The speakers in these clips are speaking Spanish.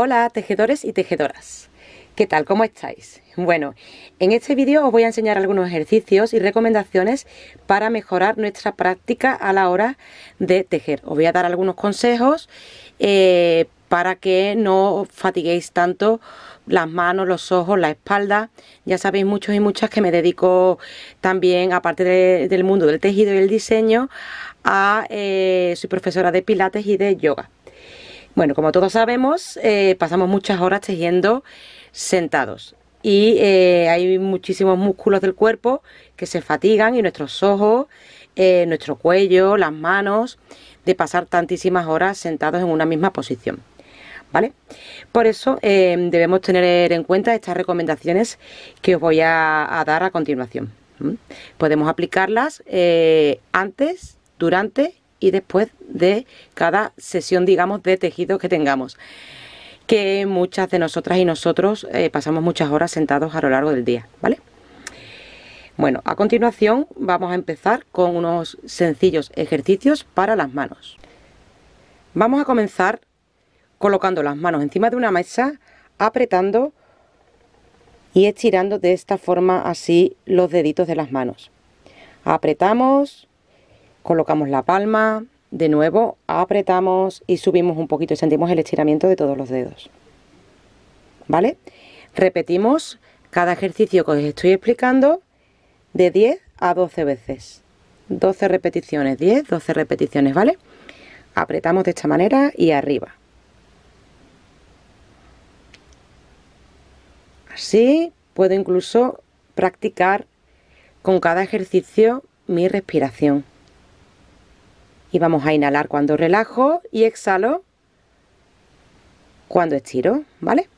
Hola tejedores y tejedoras, ¿qué tal? ¿Cómo estáis? Bueno, en este vídeo os voy a enseñar algunos ejercicios y recomendaciones para mejorar nuestra práctica a la hora de tejer. Os voy a dar algunos consejos eh, para que no fatiguéis tanto las manos, los ojos, la espalda. Ya sabéis muchos y muchas que me dedico también, aparte del mundo del tejido y el diseño, a eh, soy profesora de pilates y de yoga. Bueno, como todos sabemos, eh, pasamos muchas horas tejiendo sentados y eh, hay muchísimos músculos del cuerpo que se fatigan y nuestros ojos, eh, nuestro cuello, las manos, de pasar tantísimas horas sentados en una misma posición. ¿Vale? Por eso debemos tener en cuenta estas recomendaciones que os voy a, dar a continuación. Podemos aplicarlas antes, durante y después de cada sesión, digamos, de tejido que tengamos. Que muchas de nosotras y nosotros eh, pasamos muchas horas sentados a lo largo del día, ¿vale? Bueno, a continuación vamos a empezar con unos sencillos ejercicios para las manos. Vamos a comenzar colocando las manos encima de una mesa, apretando y estirando de esta forma así los deditos de las manos. Apretamos colocamos la palma, de nuevo apretamos y subimos un poquito y sentimos el estiramiento de todos los dedos. ¿Vale? Repetimos cada ejercicio que os estoy explicando de 10 a 12 veces. 12 repeticiones, 10, 12 repeticiones, ¿vale? Apretamos de esta manera y arriba. Así puedo incluso practicar con cada ejercicio mi respiración. Y vamos a inhalar cuando relajo y exhalo cuando estiro, ¿vale?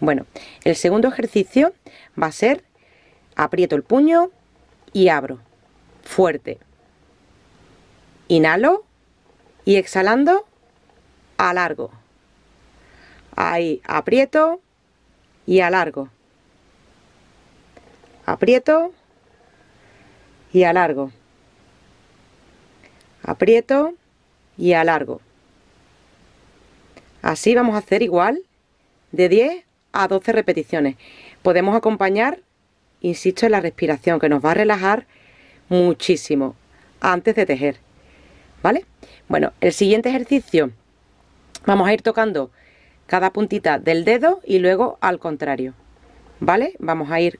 Bueno, el segundo ejercicio va a ser aprieto el puño y abro fuerte. Inhalo y exhalando alargo. Ahí aprieto y alargo. Aprieto y alargo aprieto y alargo. Así vamos a hacer igual de 10 a 12 repeticiones. Podemos acompañar, insisto, en la respiración que nos va a relajar muchísimo antes de tejer. ¿Vale? Bueno, el siguiente ejercicio vamos a ir tocando cada puntita del dedo y luego al contrario. ¿Vale? Vamos a ir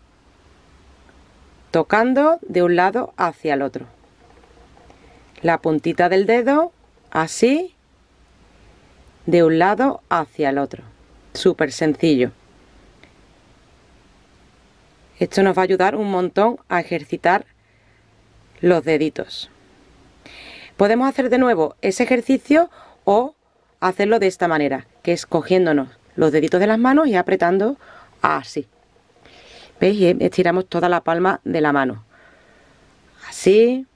tocando de un lado hacia el otro la puntita del dedo así de un lado hacia el otro súper sencillo esto nos va a ayudar un montón a ejercitar los deditos podemos hacer de nuevo ese ejercicio o hacerlo de esta manera que es cogiéndonos los deditos de las manos y apretando así ¿Veis? estiramos toda la palma de la mano. Así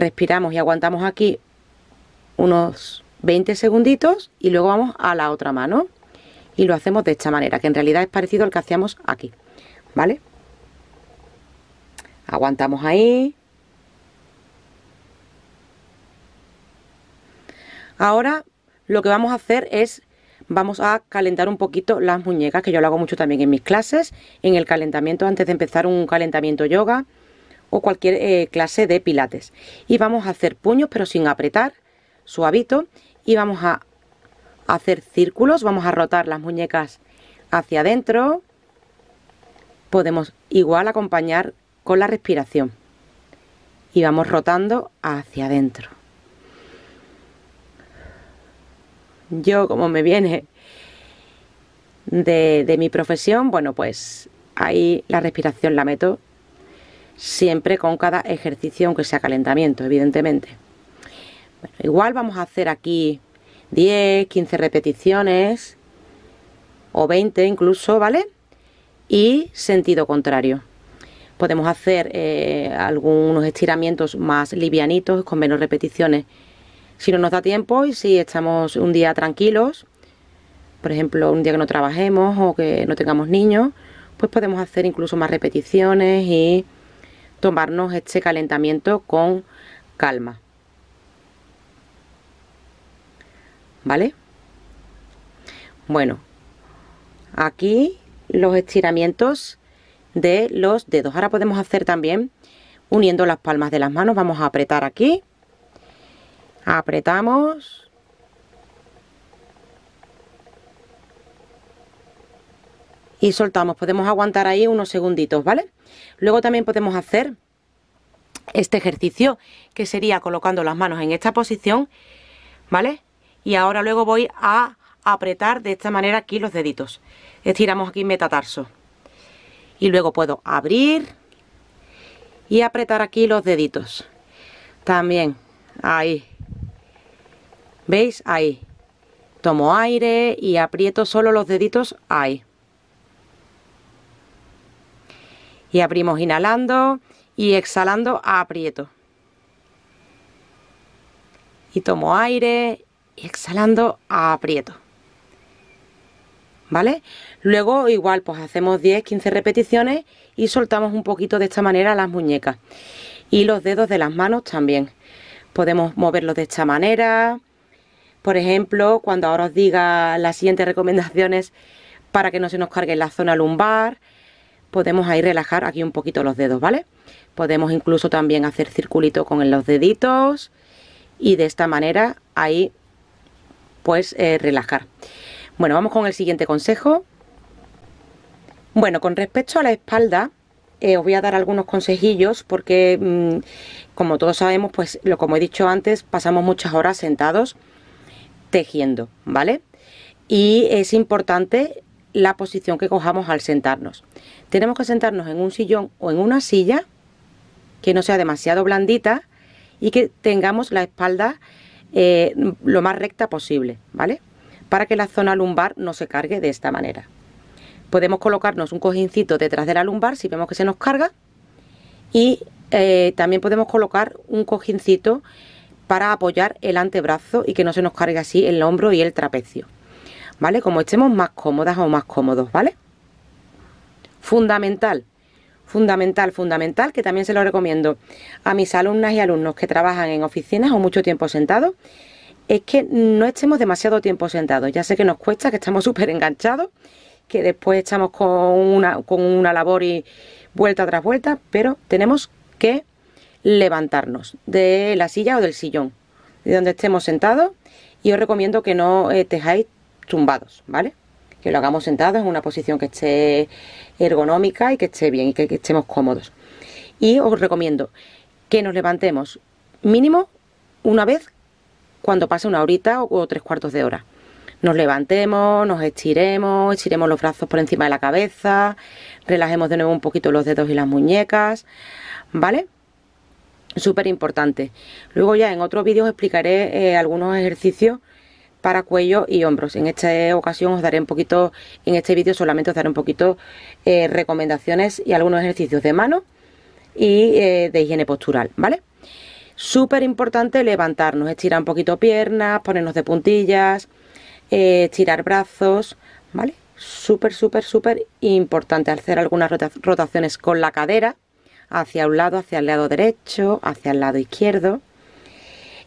respiramos y aguantamos aquí unos 20 segunditos y luego vamos a la otra mano y lo hacemos de esta manera, que en realidad es parecido al que hacíamos aquí, ¿vale? Aguantamos ahí. Ahora lo que vamos a hacer es, vamos a calentar un poquito las muñecas, que yo lo hago mucho también en mis clases, en el calentamiento, antes de empezar un calentamiento yoga, o cualquier eh, clase de pilates. Y vamos a hacer puños pero sin apretar, suavito, y vamos a hacer círculos, vamos a rotar las muñecas hacia adentro. Podemos igual acompañar con la respiración. Y vamos rotando hacia adentro. Yo como me viene de mi profesión, bueno pues ahí la respiración la meto siempre con cada ejercicio, aunque sea calentamiento, evidentemente. igual vamos a hacer aquí 10, 15 repeticiones o 20 incluso, ¿vale? Y sentido contrario. Podemos hacer eh, algunos estiramientos más livianitos, con menos repeticiones, si no nos da tiempo y si estamos un día tranquilos, por ejemplo, un día que no trabajemos o que no tengamos niños, pues podemos hacer incluso más repeticiones y tomarnos este calentamiento con calma. ¿Vale? Bueno, aquí los estiramientos de los dedos. Ahora podemos hacer también uniendo las palmas de las manos. Vamos a apretar aquí. Apretamos. Y soltamos. Podemos aguantar ahí unos segunditos, ¿vale? Luego también podemos hacer este ejercicio que sería colocando las manos en esta posición, ¿vale? Y ahora luego voy a apretar de esta manera aquí los deditos. Estiramos aquí metatarso. Y luego puedo abrir y apretar aquí los deditos. También, ahí. ¿Veis? Ahí. Tomo aire y aprieto solo los deditos ahí. Y abrimos inhalando y exhalando aprieto. Y tomo aire y exhalando aprieto. ¿Vale? Luego igual pues hacemos 10-15 repeticiones y soltamos un poquito de esta manera las muñecas. Y los dedos de las manos también. Podemos moverlos de esta manera. Por ejemplo, cuando ahora os diga las siguientes recomendaciones para que no se nos cargue la zona lumbar, podemos ahí relajar aquí un poquito los dedos, ¿vale? Podemos incluso también hacer circulito con los deditos y de esta manera ahí pues eh, relajar. Bueno, vamos con el siguiente consejo. Bueno, con respecto a la espalda, eh, os voy a dar algunos consejillos porque, mm, como todos sabemos, pues lo como he dicho antes, pasamos muchas horas sentados tejiendo, ¿vale? Y es importante la posición que cojamos al sentarnos. Tenemos que sentarnos en un sillón o en una silla que no sea demasiado blandita y que tengamos la espalda eh, lo más recta posible, ¿vale? Para que la zona lumbar no se cargue de esta manera. Podemos colocarnos un cojincito detrás de la lumbar si vemos que se nos carga y eh, también podemos colocar un cojincito para apoyar el antebrazo y que no se nos cargue así el hombro y el trapecio. ¿vale? Como estemos más cómodas o más cómodos, ¿vale? Fundamental, fundamental, fundamental, que también se lo recomiendo a mis alumnas y alumnos que trabajan en oficinas o mucho tiempo sentados, es que no estemos demasiado tiempo sentados. Ya sé que nos cuesta, que estamos súper enganchados, que después estamos con una, con una labor y vuelta tras vuelta, pero tenemos que levantarnos de la silla o del sillón, de donde estemos sentados. Y os recomiendo que no eh, te tumbados, ¿vale? Que lo hagamos sentados en una posición que esté ergonómica y que esté bien y que, estemos cómodos. Y os recomiendo que nos levantemos mínimo una vez cuando pase una horita o, tres cuartos de hora nos levantemos, nos estiremos, estiremos los brazos por encima de la cabeza, relajemos de nuevo un poquito los dedos y las muñecas, ¿vale? Súper importante. Luego ya en otros os explicaré eh, algunos ejercicios para cuello y hombros. En esta ocasión os daré un poquito, en este vídeo solamente os daré un poquito eh, recomendaciones y algunos ejercicios de mano y eh, de higiene postural, ¿vale? Súper importante levantarnos, estirar un poquito piernas, ponernos de puntillas, eh, estirar brazos, ¿vale? Súper, súper, súper importante hacer algunas rotaciones con la cadera hacia un lado, hacia el lado derecho, hacia el lado izquierdo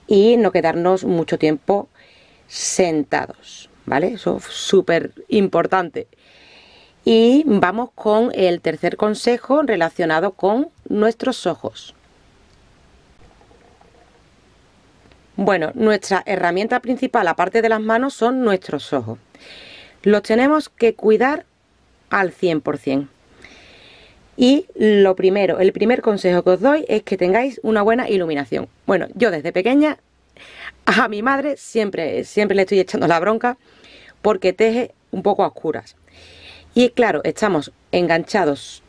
y no quedarnos mucho tiempo sentados, ¿vale? Eso es súper importante. Y vamos con el tercer consejo relacionado con nuestros ojos. Bueno, nuestra herramienta principal, aparte de las manos, son nuestros ojos. Los tenemos que cuidar al 100%. Y lo primero, el primer consejo que os doy es que tengáis una buena iluminación. Bueno, yo desde pequeña a mi madre siempre, siempre le estoy echando la bronca porque teje un poco a oscuras. Y claro, estamos enganchados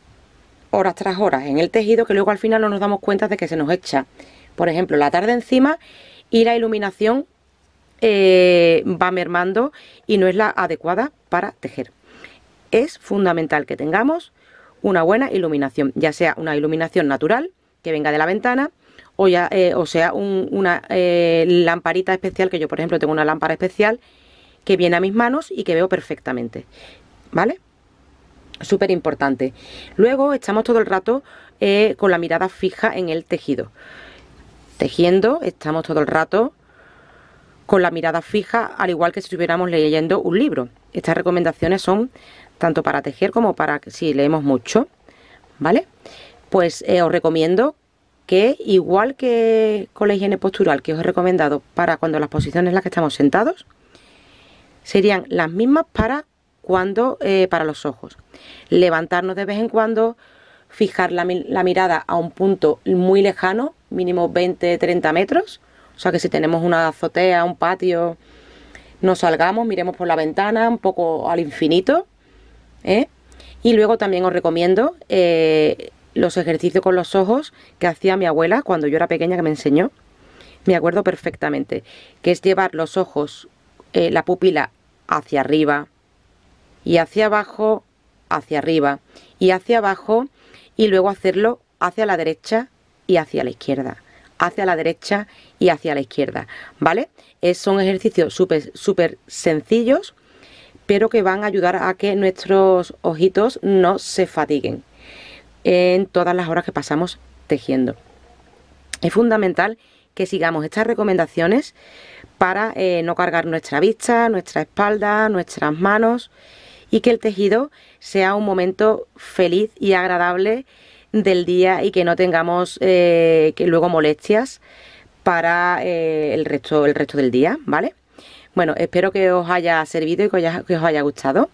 horas tras horas en el tejido que luego al final no nos damos cuenta de que se nos echa, por ejemplo, la tarde encima y la iluminación eh, va mermando y no es la adecuada para tejer. Es fundamental que tengamos una buena iluminación, ya sea una iluminación natural que venga de la ventana, eh, o, sea una eh, lamparita especial, que yo por ejemplo tengo una lámpara especial que viene a mis manos y que veo perfectamente, ¿vale? Súper importante. Luego estamos todo el rato eh, con la mirada fija en el tejido. Tejiendo, estamos todo el rato con la mirada fija, al igual que si estuviéramos leyendo un libro. Estas recomendaciones son tanto para tejer como para si leemos mucho, ¿vale? Pues os recomiendo que igual que con la higiene postural que os he recomendado para cuando las posiciones en las que estamos sentados, serían las mismas para cuando eh, para los ojos. Levantarnos de vez en cuando, fijar la, mirada a un punto muy lejano, mínimo 20-30 metros. O sea que si tenemos una azotea, un patio, nos salgamos, miremos por la ventana, un poco al infinito. ¿eh? Y luego también os recomiendo eh, los ejercicios con los ojos que hacía mi abuela cuando yo era pequeña que me enseñó. Me acuerdo perfectamente, que es llevar los ojos, eh, la pupila hacia arriba y hacia abajo, hacia arriba y hacia abajo y luego hacerlo hacia la derecha y hacia la izquierda hacia la derecha y hacia la izquierda, ¿vale? son ejercicios súper súper sencillos, pero que van a ayudar a que nuestros ojitos no se fatiguen en todas las horas que pasamos tejiendo. Es fundamental que sigamos estas recomendaciones para eh, no cargar nuestra vista, nuestra espalda, nuestras manos y que el tejido sea un momento feliz y agradable del día y que no tengamos eh, que luego molestias para eh, el, resto, del día, ¿vale? Bueno, espero que os haya servido y que os haya gustado.